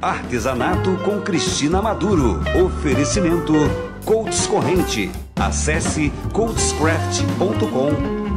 Artesanato com Cristina Maduro. Oferecimento Codes Corrente. Acesse coldescraft.com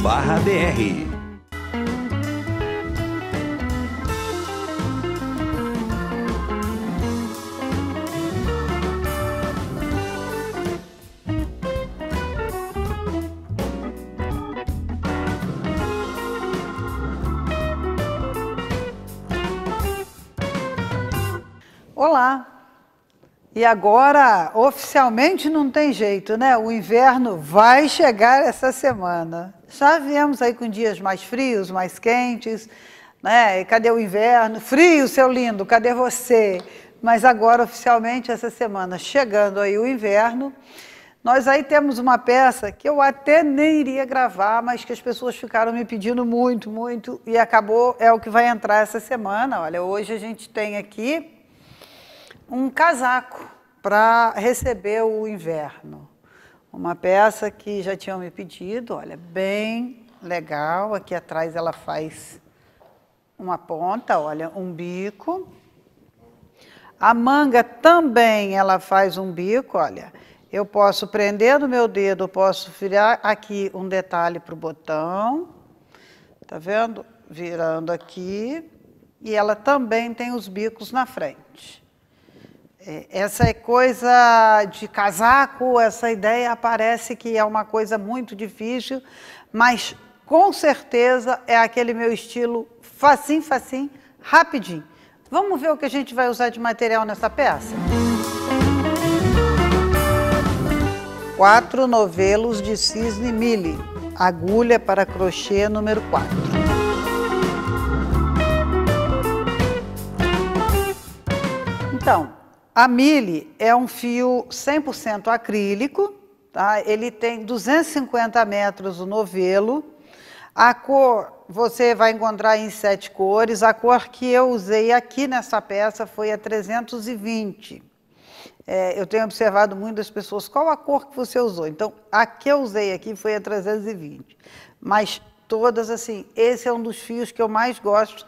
E agora, oficialmente, não tem jeito, né? O inverno vai chegar essa semana. Já viemos aí com dias mais frios, mais quentes, né? E cadê o inverno? Frio, seu lindo, cadê você? Mas agora, oficialmente, essa semana, chegando aí o inverno, nós aí temos uma peça que eu até nem iria gravar, mas que as pessoas ficaram me pedindo muito, muito, e acabou, é o que vai entrar essa semana. Olha, hoje a gente tem aqui um casaco para receber o inverno. Uma peça que já tinham me pedido, olha, bem legal. Aqui atrás ela faz uma ponta, olha, um bico. A manga também ela faz um bico, olha. Eu posso prender no meu dedo, posso virar aqui um detalhe para o botão. Tá vendo? Virando aqui. E ela também tem os bicos na frente. É, essa é coisa de casaco, essa ideia parece que é uma coisa muito difícil, mas com certeza é aquele meu estilo facim facim, rapidinho. Vamos ver o que a gente vai usar de material nessa peça? Quatro novelos de cisne mili, agulha para crochê número 4. Então, a Mille é um fio 100% acrílico, tá? ele tem 250 metros o novelo. A cor você vai encontrar em sete cores. A cor que eu usei aqui nessa peça foi a 320. É, eu tenho observado muitas pessoas, qual a cor que você usou? Então, a que eu usei aqui foi a 320. Mas todas assim, esse é um dos fios que eu mais gosto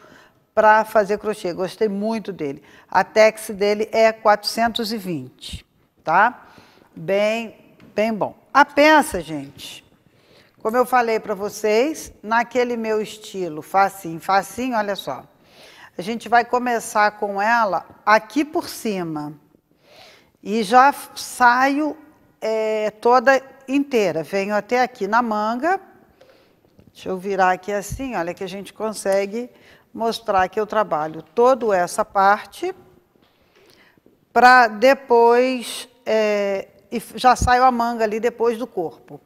para fazer crochê. Gostei muito dele. A tex dele é 420, tá? Bem, bem bom. A peça, gente, como eu falei para vocês, naquele meu estilo, facinho, facinho, olha só. A gente vai começar com ela aqui por cima. E já saio é, toda inteira. Venho até aqui na manga. Deixa eu virar aqui assim, olha que a gente consegue mostrar que eu trabalho toda essa parte para depois é, e já saio a manga ali depois do corpo.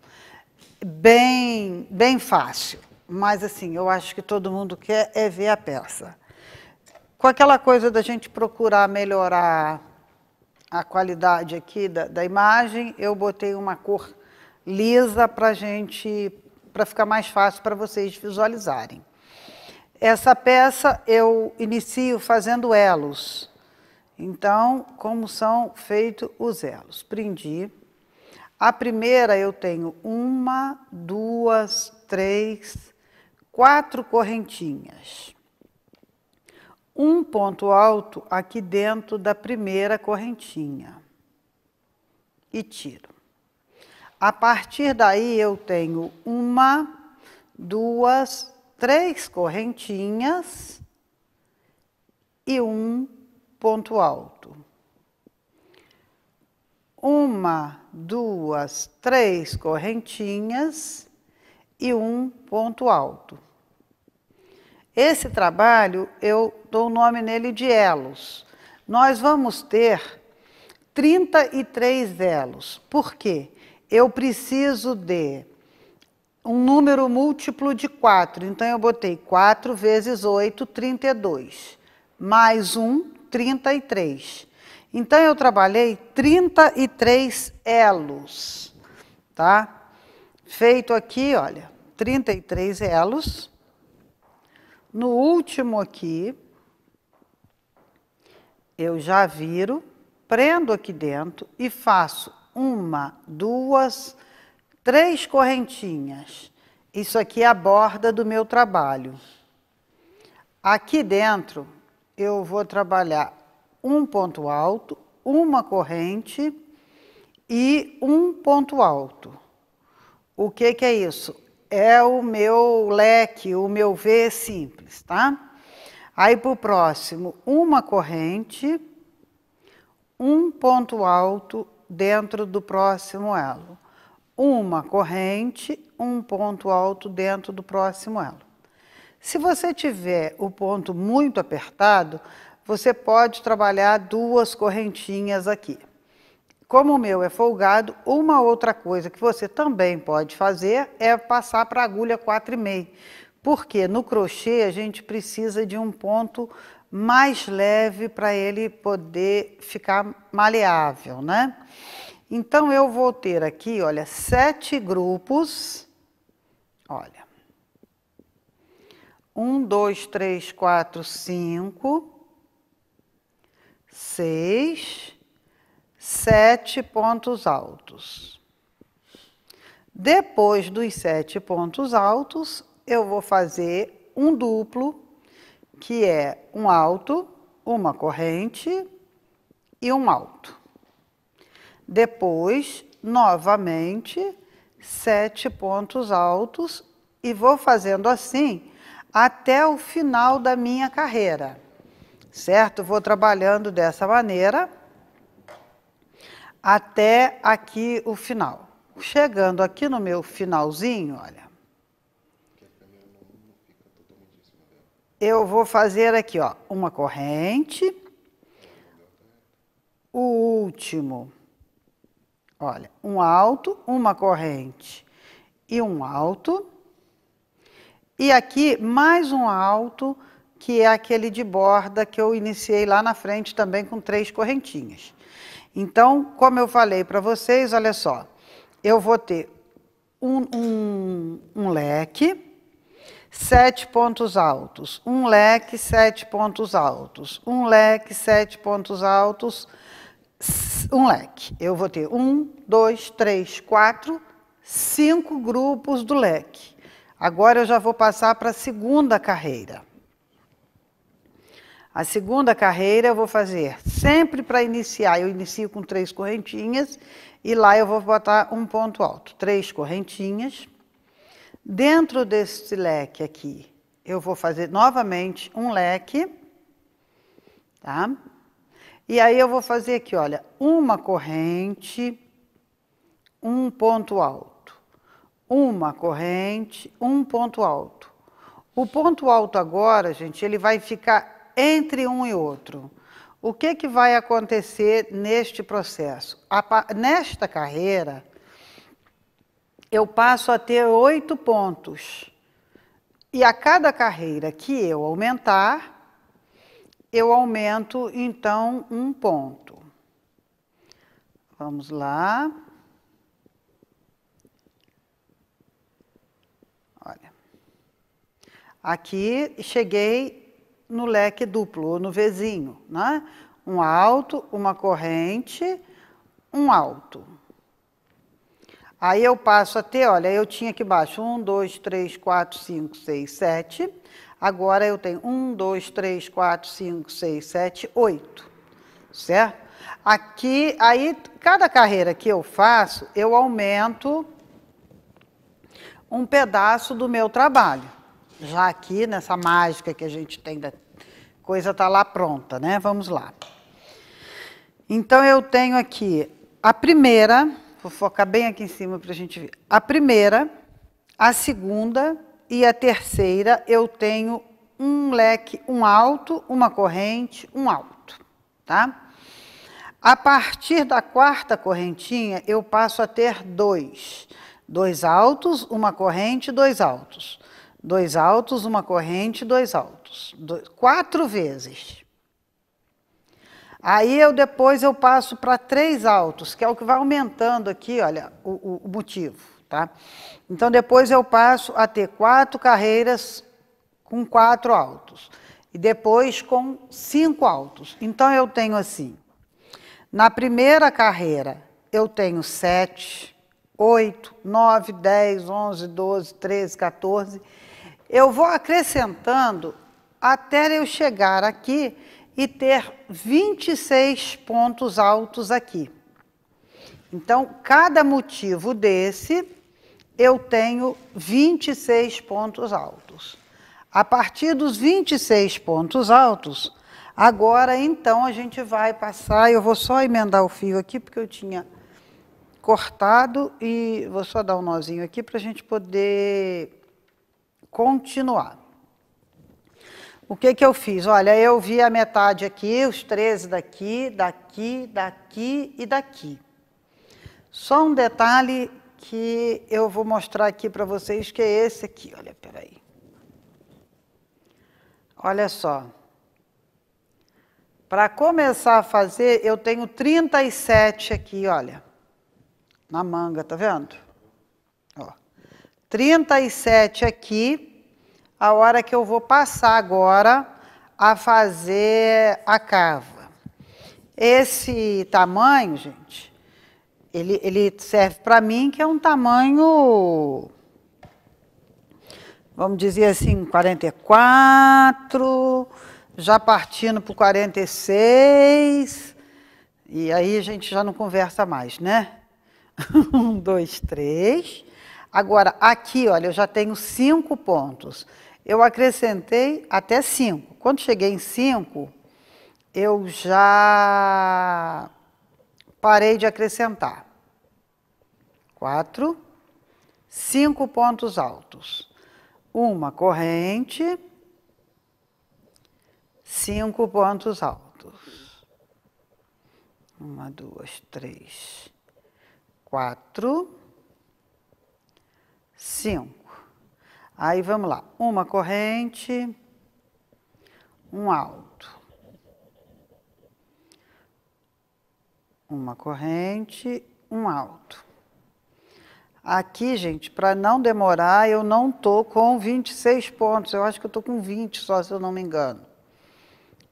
Bem, bem fácil. Mas assim, eu acho que todo mundo quer é ver a peça. Com aquela coisa da gente procurar melhorar a qualidade aqui da, da imagem, eu botei uma cor lisa para gente, para ficar mais fácil para vocês visualizarem. Essa peça eu inicio fazendo elos. Então, como são feitos os elos? Prendi. A primeira eu tenho uma, duas, três, quatro correntinhas. Um ponto alto aqui dentro da primeira correntinha. E tiro. A partir daí eu tenho uma, duas, três correntinhas e um ponto alto. Uma, duas, três correntinhas e um ponto alto. Esse trabalho, eu dou o nome nele de elos. Nós vamos ter 33 elos. Por quê? Eu preciso de um número múltiplo de 4. Então, eu botei 4 vezes 8, 32. Mais 1, 33. Então, eu trabalhei 33 elos, tá? Feito aqui, olha, 33 elos. No último aqui, eu já viro, prendo aqui dentro e faço uma, duas, três três correntinhas. Isso aqui é a borda do meu trabalho. Aqui dentro, eu vou trabalhar um ponto alto, uma corrente e um ponto alto. O que, que é isso? É o meu leque, o meu V simples, tá? Aí para o próximo, uma corrente, um ponto alto dentro do próximo elo uma corrente, um ponto alto dentro do próximo elo. Se você tiver o ponto muito apertado, você pode trabalhar duas correntinhas aqui. Como o meu é folgado, uma outra coisa que você também pode fazer é passar para a agulha 4,5, porque no crochê a gente precisa de um ponto mais leve para ele poder ficar maleável, né? Então, eu vou ter aqui, olha, sete grupos. Olha. Um, dois, três, quatro, cinco, seis, sete pontos altos. Depois dos sete pontos altos, eu vou fazer um duplo, que é um alto, uma corrente e um alto. Depois, novamente, sete pontos altos e vou fazendo assim até o final da minha carreira, certo? Vou trabalhando dessa maneira até aqui o final. Chegando aqui no meu finalzinho, olha. Eu vou fazer aqui, ó, uma corrente, o último Olha, um alto, uma corrente e um alto. E aqui mais um alto, que é aquele de borda que eu iniciei lá na frente também com três correntinhas. Então, como eu falei para vocês, olha só, eu vou ter um, um, um leque, sete pontos altos, um leque, sete pontos altos, um leque, sete pontos altos um leque. Eu vou ter um, dois, três, quatro, cinco grupos do leque. Agora eu já vou passar para a segunda carreira. A segunda carreira eu vou fazer sempre para iniciar, eu inicio com três correntinhas e lá eu vou botar um ponto alto, três correntinhas. Dentro desse leque aqui, eu vou fazer novamente um leque, tá? E aí eu vou fazer aqui, olha, uma corrente, um ponto alto. Uma corrente, um ponto alto. O ponto alto agora, gente, ele vai ficar entre um e outro. O que, que vai acontecer neste processo? A, nesta carreira, eu passo a ter oito pontos. E a cada carreira que eu aumentar, eu aumento então um ponto. Vamos lá. Olha. Aqui cheguei no leque duplo, no vizinho, né? Um alto, uma corrente, um alto. Aí eu passo a ter, olha, eu tinha aqui embaixo 1, 2, 3, 4, 5, 6, 7. Agora eu tenho 1, 2, 3, 4, 5, 6, 7, 8. Certo? Aqui, aí, cada carreira que eu faço, eu aumento um pedaço do meu trabalho. Já aqui, nessa mágica que a gente tem, da coisa está lá pronta, né? Vamos lá. Então, eu tenho aqui a primeira Vou focar bem aqui em cima para a gente ver. A primeira, a segunda e a terceira, eu tenho um leque, um alto, uma corrente, um alto, tá? A partir da quarta correntinha, eu passo a ter dois. Dois altos, uma corrente, dois altos. Dois altos, uma corrente, dois altos. Dois, quatro vezes. Aí eu depois eu passo para três altos, que é o que vai aumentando aqui, olha, o, o motivo, tá? Então depois eu passo a ter quatro carreiras com quatro altos e depois com cinco altos. Então eu tenho assim, na primeira carreira eu tenho sete, oito, nove, dez, onze, doze, treze, quatorze. Eu vou acrescentando até eu chegar aqui e ter 26 pontos altos aqui. Então, cada motivo desse, eu tenho 26 pontos altos. A partir dos 26 pontos altos, agora então a gente vai passar, eu vou só emendar o fio aqui, porque eu tinha cortado e vou só dar um nozinho aqui para a gente poder continuar. O que que eu fiz? Olha, eu vi a metade aqui, os 13 daqui, daqui, daqui e daqui. Só um detalhe que eu vou mostrar aqui para vocês, que é esse aqui. Olha, peraí. Olha só. Para começar a fazer, eu tenho 37 aqui, olha. Na manga, tá vendo? Ó. 37 aqui a hora que eu vou passar agora a fazer a cava. Esse tamanho, gente, ele, ele serve para mim que é um tamanho, vamos dizer assim, 44, já partindo para o 46, e aí a gente já não conversa mais, né? um, dois, três. Agora, aqui, olha, eu já tenho cinco pontos eu acrescentei até cinco. Quando cheguei em cinco, eu já parei de acrescentar. Quatro, cinco pontos altos. Uma corrente, cinco pontos altos. Uma, duas, três, quatro, cinco. Aí vamos lá, uma corrente, um alto. Uma corrente, um alto. Aqui, gente, para não demorar, eu não tô com 26 pontos. Eu acho que eu tô com 20 só, se eu não me engano.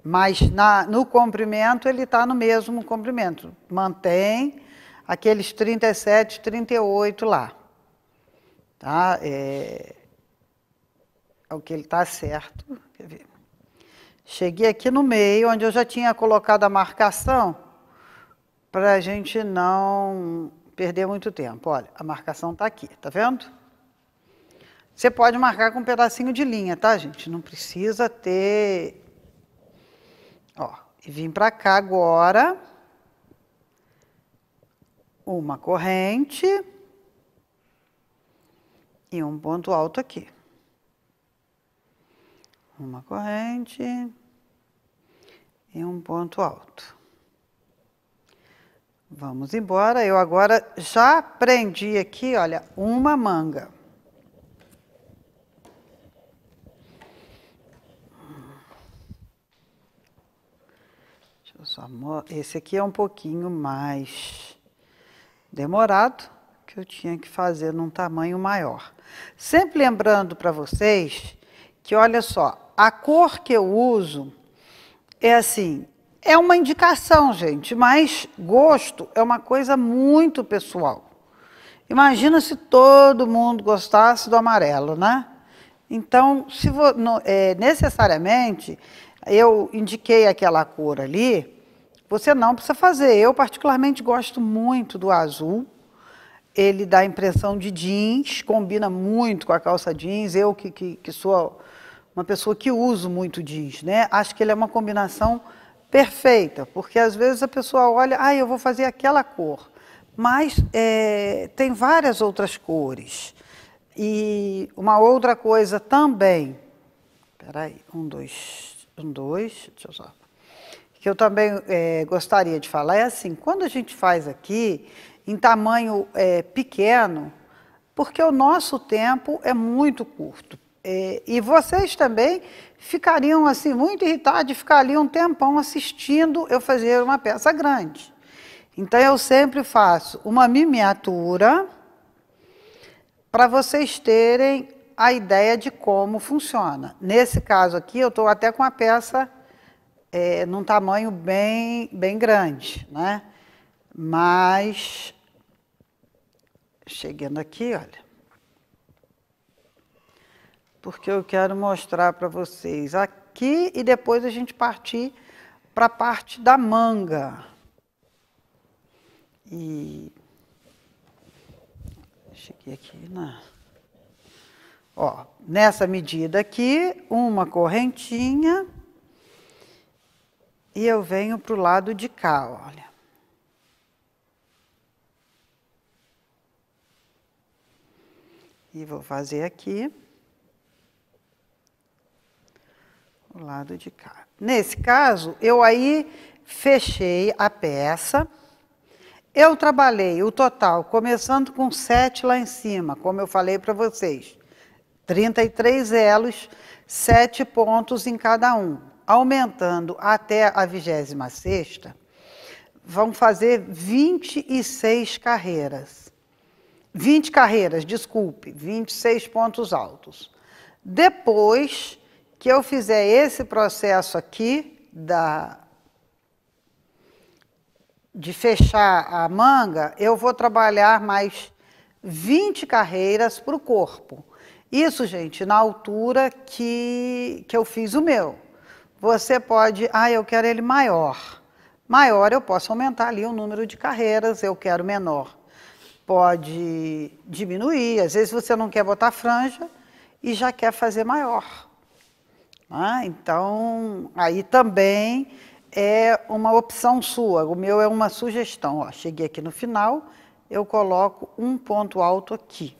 Mas na, no comprimento, ele está no mesmo comprimento. Mantém aqueles 37, 38 lá. Tá? É, ao que ele está certo. Cheguei aqui no meio, onde eu já tinha colocado a marcação, para a gente não perder muito tempo. Olha, a marcação está aqui, tá vendo? Você pode marcar com um pedacinho de linha, tá, gente? Não precisa ter. Ó, e vim para cá agora. Uma corrente. E um ponto alto aqui uma corrente e um ponto alto. Vamos embora. Eu agora já prendi aqui, olha, uma manga. Esse aqui é um pouquinho mais demorado, que eu tinha que fazer num tamanho maior. Sempre lembrando para vocês que, olha só, a cor que eu uso é assim, é uma indicação, gente, mas gosto é uma coisa muito pessoal. Imagina se todo mundo gostasse do amarelo, né? Então, se no, é, necessariamente eu indiquei aquela cor ali, você não precisa fazer. Eu, particularmente, gosto muito do azul. Ele dá a impressão de jeans, combina muito com a calça jeans. Eu, que, que, que sou uma pessoa que uso muito diz, né? Acho que ele é uma combinação perfeita, porque às vezes a pessoa olha, ah, eu vou fazer aquela cor, mas é, tem várias outras cores. E uma outra coisa também, peraí, um, dois, um, dois, deixa eu só, que eu também é, gostaria de falar é assim, quando a gente faz aqui em tamanho é, pequeno, porque o nosso tempo é muito curto é, e vocês também ficariam assim muito irritados de ficar ali um tempão assistindo eu fazer uma peça grande. Então eu sempre faço uma miniatura para vocês terem a ideia de como funciona. Nesse caso aqui eu estou até com a peça é, num tamanho bem bem grande, né? Mas chegando aqui, olha porque eu quero mostrar para vocês aqui e depois a gente partir para a parte da manga. E cheguei aqui na Ó, nessa medida aqui, uma correntinha e eu venho para o lado de cá, olha. E vou fazer aqui. o lado de cá. Nesse caso, eu aí fechei a peça. Eu trabalhei o total, começando com sete lá em cima, como eu falei para vocês. 33 elos, sete pontos em cada um. Aumentando até a 26 vão fazer 26 carreiras. 20 carreiras, desculpe, 26 pontos altos. Depois, que eu fizer esse processo aqui da de fechar a manga, eu vou trabalhar mais 20 carreiras para o corpo. Isso, gente, na altura que, que eu fiz o meu. Você pode, ah, eu quero ele maior. Maior eu posso aumentar ali o número de carreiras, eu quero menor. Pode diminuir, às vezes você não quer botar franja e já quer fazer maior. Ah, então, aí também é uma opção sua. O meu é uma sugestão. Ó, cheguei aqui no final, eu coloco um ponto alto aqui.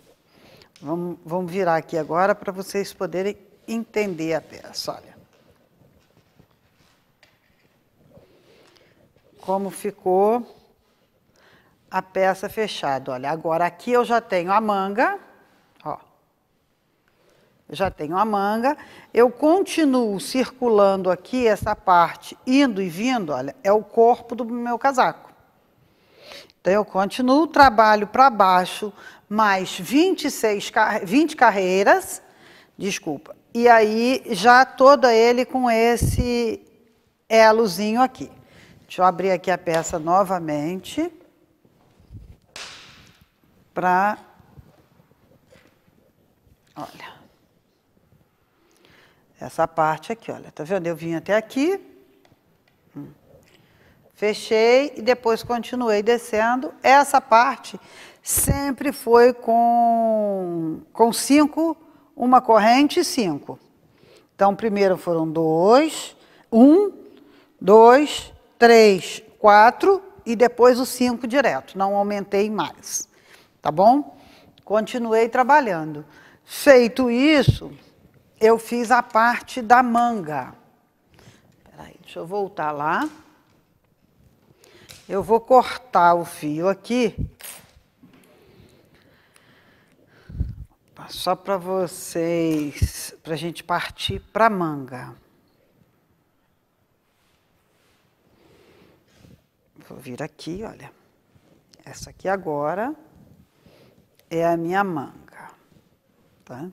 Vamos, vamos virar aqui agora para vocês poderem entender a peça. Olha. Como ficou a peça fechada. Olha, agora aqui eu já tenho a manga já tenho a manga, eu continuo circulando aqui essa parte, indo e vindo, olha, é o corpo do meu casaco. Então eu continuo o trabalho para baixo, mais 26, 20 carreiras, desculpa, e aí já todo ele com esse elozinho aqui. Deixa eu abrir aqui a peça novamente para, olha, essa parte aqui, olha, tá vendo? Eu vim até aqui, hum, fechei e depois continuei descendo. Essa parte sempre foi com, com cinco, uma corrente e cinco. Então, primeiro foram dois, um, dois, três, quatro e depois o cinco direto. Não aumentei mais, tá bom? Continuei trabalhando. Feito isso, eu fiz a parte da manga. Peraí, deixa eu voltar lá. Eu vou cortar o fio aqui. Só para vocês, para a gente partir para a manga. Vou vir aqui, olha. Essa aqui agora é a minha manga, tá?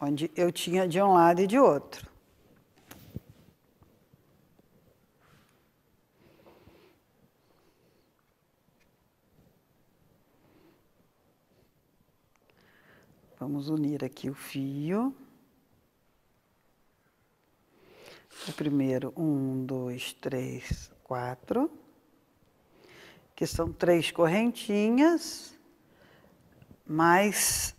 onde eu tinha de um lado e de outro. Vamos unir aqui o fio. O primeiro, um, dois, três, quatro, que são três correntinhas, mais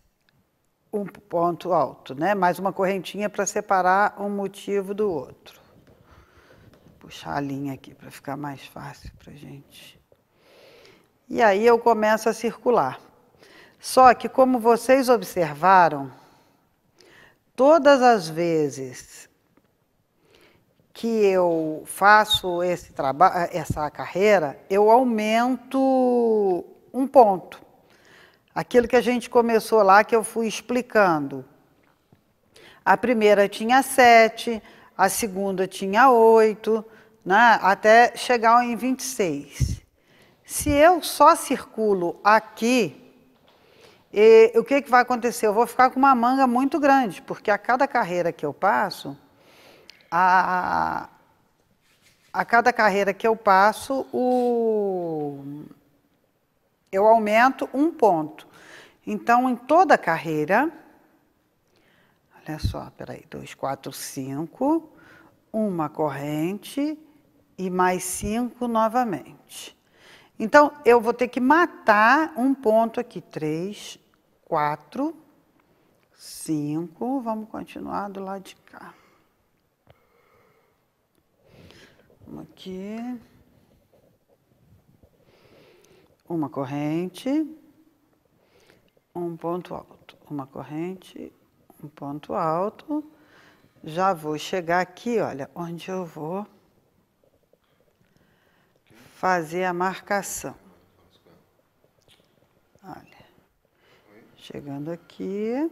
um ponto alto, né? Mais uma correntinha para separar um motivo do outro. puxar a linha aqui para ficar mais fácil para gente. E aí eu começo a circular. Só que como vocês observaram, todas as vezes que eu faço esse trabalho, essa carreira, eu aumento um ponto. Aquilo que a gente começou lá, que eu fui explicando. A primeira tinha sete, a segunda tinha oito, né, até chegar em 26. Se eu só circulo aqui, e, o que, que vai acontecer? Eu vou ficar com uma manga muito grande, porque a cada carreira que eu passo, a, a cada carreira que eu passo, o, eu aumento um ponto. Então, em toda a carreira, olha só, peraí, dois, quatro, cinco, uma corrente e mais cinco novamente. Então, eu vou ter que matar um ponto aqui, três, quatro, cinco, vamos continuar do lado de cá. Vamos aqui. Uma corrente um ponto alto, uma corrente, um ponto alto. Já vou chegar aqui, olha, onde eu vou fazer a marcação. Olha, chegando aqui,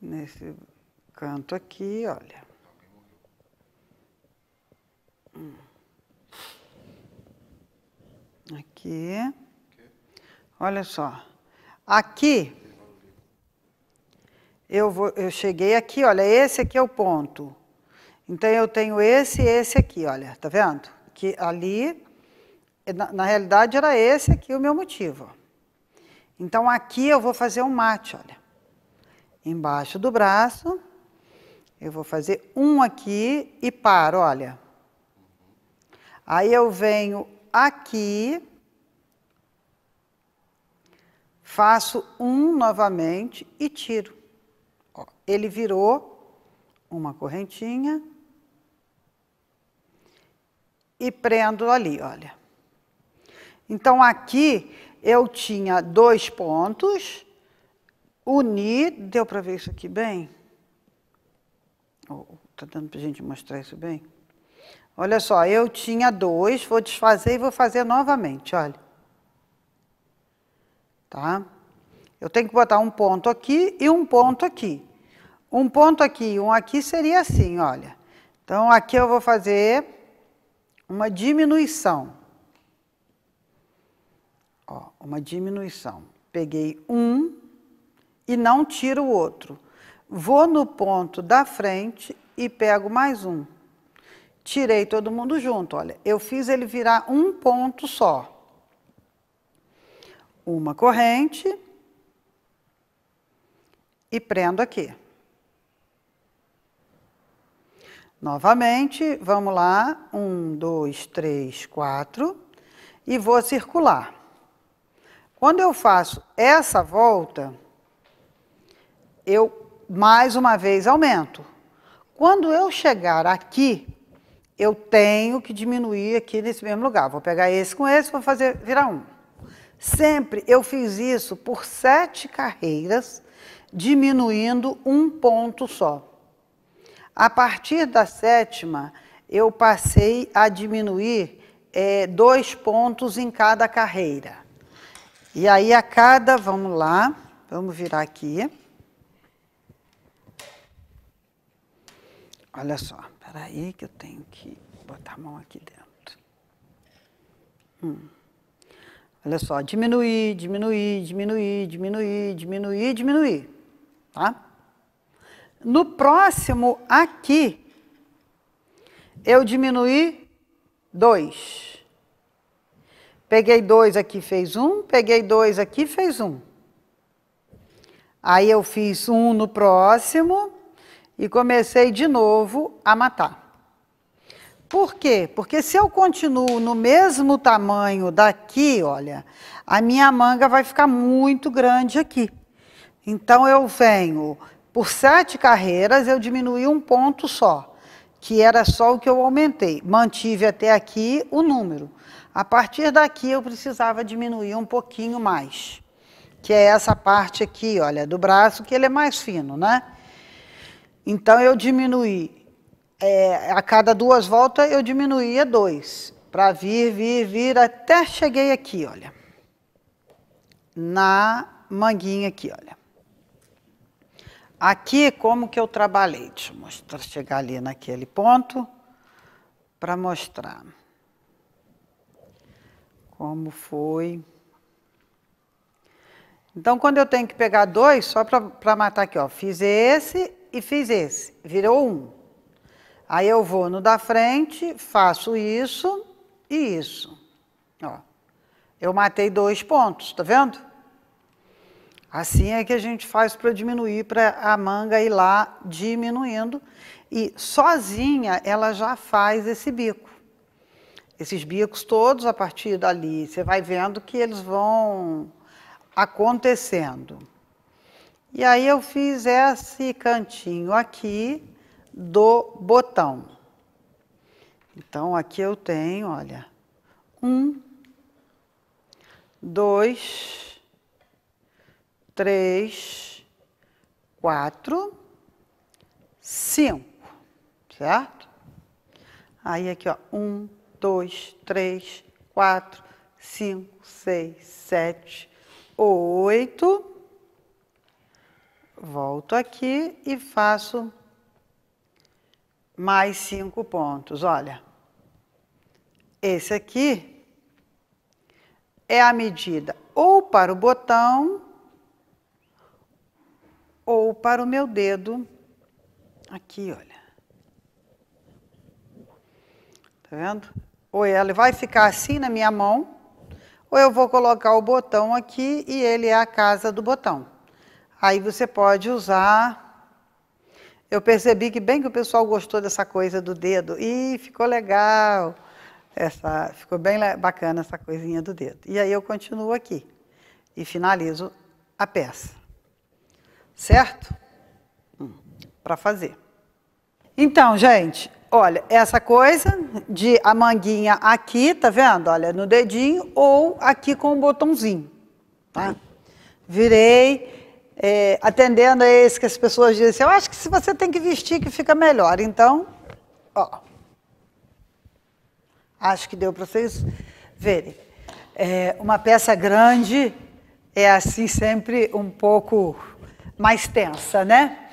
nesse canto aqui, olha. Hum. Aqui. Olha só. Aqui, eu, vou, eu cheguei aqui, olha, esse aqui é o ponto. Então, eu tenho esse e esse aqui, olha, tá vendo? Que ali, na, na realidade, era esse aqui o meu motivo. Então, aqui eu vou fazer um mate, olha. Embaixo do braço, eu vou fazer um aqui e paro, olha. Aí eu venho aqui, faço um novamente e tiro. ele virou uma correntinha e prendo ali, olha. Então aqui eu tinha dois pontos, uni, deu para ver isso aqui bem? Oh, tá dando para gente mostrar isso bem? Olha só, eu tinha dois, vou desfazer e vou fazer novamente, olha tá? Eu tenho que botar um ponto aqui e um ponto aqui. Um ponto aqui e um aqui seria assim, olha. Então, aqui eu vou fazer uma diminuição. Ó, uma diminuição. Peguei um e não tiro o outro. Vou no ponto da frente e pego mais um. Tirei todo mundo junto, olha. Eu fiz ele virar um ponto só uma corrente e prendo aqui. Novamente, vamos lá, um, dois, três, quatro, e vou circular. Quando eu faço essa volta, eu mais uma vez aumento. Quando eu chegar aqui, eu tenho que diminuir aqui nesse mesmo lugar. Vou pegar esse com esse, vou fazer virar um. Sempre eu fiz isso por sete carreiras, diminuindo um ponto só. A partir da sétima, eu passei a diminuir é, dois pontos em cada carreira. E aí, a cada, vamos lá, vamos virar aqui. Olha só, peraí que eu tenho que botar a mão aqui dentro. Hum. Olha só, diminuir, diminuir, diminuir, diminuir, diminuir, diminuir, tá? No próximo aqui, eu diminuí 2. Peguei 2 aqui, fez 1, um, peguei 2 aqui, fez 1. Um. Aí eu fiz 1 um no próximo e comecei de novo a matar. Por quê? Porque se eu continuo no mesmo tamanho daqui, olha, a minha manga vai ficar muito grande aqui. Então eu venho por sete carreiras, eu diminuí um ponto só, que era só o que eu aumentei. Mantive até aqui o número. A partir daqui eu precisava diminuir um pouquinho mais, que é essa parte aqui, olha, do braço, que ele é mais fino, né? Então eu diminuí é, a cada duas voltas eu diminuía dois, para vir, vir, vir, até cheguei aqui, olha, na manguinha aqui, olha. Aqui, como que eu trabalhei? Deixa eu mostrar, chegar ali naquele ponto para mostrar como foi. Então, quando eu tenho que pegar dois, só para matar aqui, ó, fiz esse e fiz esse, virou um. Aí eu vou no da frente, faço isso e isso. Ó, eu matei dois pontos, tá vendo? Assim é que a gente faz para diminuir, para a manga ir lá diminuindo. E sozinha ela já faz esse bico. Esses bicos todos a partir dali, você vai vendo que eles vão acontecendo. E aí eu fiz esse cantinho aqui, do botão. Então, aqui eu tenho, olha, um, dois, três, quatro, cinco, certo? Aí aqui, ó, um, dois, três, quatro, cinco, seis, sete, oito. Volto aqui e faço mais cinco pontos. Olha, esse aqui é a medida ou para o botão ou para o meu dedo aqui, olha. Tá vendo? Ou ela vai ficar assim na minha mão, ou eu vou colocar o botão aqui e ele é a casa do botão. Aí você pode usar eu percebi que bem que o pessoal gostou dessa coisa do dedo. E ficou legal. Essa, ficou bem bacana essa coisinha do dedo. E aí eu continuo aqui e finalizo a peça. Certo? Hum, Para fazer. Então, gente, olha, essa coisa de a manguinha aqui, tá vendo? Olha, no dedinho ou aqui com o botãozinho, tá? Virei é, atendendo a esse que as pessoas dizem, eu acho que se você tem que vestir que fica melhor. Então, ó, acho que deu para vocês verem. É, uma peça grande é assim sempre um pouco mais tensa, né?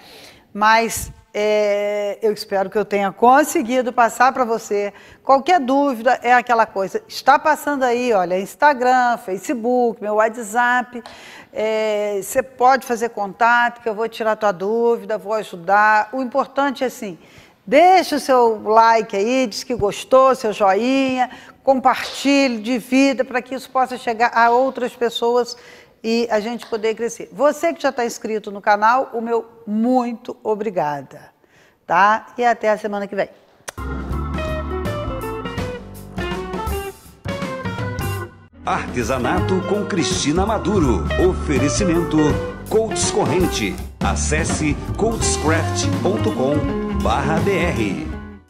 Mas é, eu espero que eu tenha conseguido passar para você. Qualquer dúvida é aquela coisa. Está passando aí, olha, Instagram, Facebook, meu WhatsApp. É, você pode fazer contato, que eu vou tirar tua dúvida, vou ajudar. O importante é assim. Deixa o seu like aí, diz que gostou, seu joinha, compartilhe, divida para que isso possa chegar a outras pessoas e a gente poder crescer. Você que já está inscrito no canal, o meu muito obrigada, tá? E até a semana que vem. Artesanato com Cristina Maduro. Oferecimento Coates Corrente. Acesse coatescraft.com